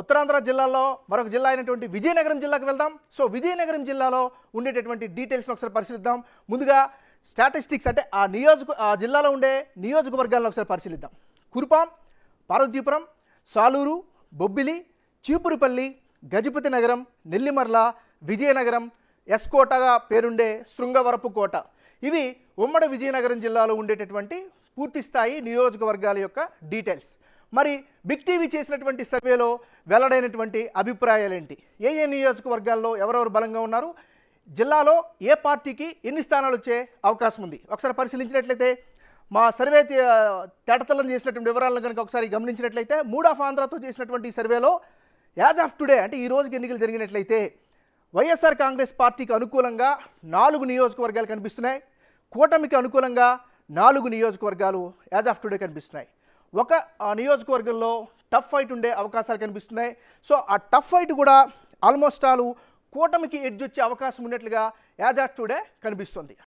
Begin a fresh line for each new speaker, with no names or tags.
ఉత్తరాంధ్ర జిల్లాలో మరొక జిల్లా అయినటువంటి విజయనగరం జిల్లాకు వెళ్దాం సో విజయనగరం జిల్లాలో ఉండేటటువంటి డీటెయిల్స్ ఒకసారి పరిశీలిద్దాం ముందుగా స్టాటిస్టిక్స్ అంటే ఆ నియోజక ఆ జిల్లాలో ఉండే నియోజకవర్గాలను ఒకసారి పరిశీలిద్దాం కురుపాం పార్వతీపురం సాలూరు బొబ్బిలి చీపురుపల్లి గజపతి నగరం నెల్లిమర్ల విజయనగరం ఎస్కోటగా పేరుండే శృంగవరపు కోట ఇవి ఉమ్మడి విజయనగరం జిల్లాలో ఉండేటటువంటి పూర్తిస్థాయి నియోజకవర్గాల యొక్క డీటెయిల్స్ మరి బిగ్ టీవీ చేసినటువంటి సర్వేలో వెల్లడైనటువంటి అభిప్రాయాలు ఏంటి ఏ ఏ నియోజకవర్గాల్లో ఎవరెవరు బలంగా ఉన్నారు జిల్లాలో ఏ పార్టీకి ఎన్ని స్థానాలు వచ్చే అవకాశం ఉంది ఒకసారి పరిశీలించినట్లయితే మా సర్వే తేటతలం చేసినటువంటి వివరాలను కనుక ఒకసారి గమనించినట్లయితే మూడ్ ఆఫ్ ఆంధ్రాతో చేసినటువంటి సర్వేలో యాజ్ ఆఫ్ టుడే అంటే ఈ రోజుకి ఎన్నికలు జరిగినట్లయితే వైఎస్ఆర్ కాంగ్రెస్ పార్టీకి అనుకూలంగా నాలుగు నియోజకవర్గాలు కనిపిస్తున్నాయి కూటమికి అనుకూలంగా నాలుగు నియోజకవర్గాలు యాజ్ ఆఫ్ టుడే కనిపిస్తున్నాయి ఒక నియోజకవర్గంలో టఫ్ ఫైట్ ఉండే అవకాశాలు కనిపిస్తున్నాయి సో ఆ టఫ్ ఫైట్ కూడా ఆల్మోస్ట్ ఆలు కూటమికి ఎడ్జ్ వచ్చే అవకాశం ఉన్నట్లుగా యాజ్ చూడే కనిపిస్తుంది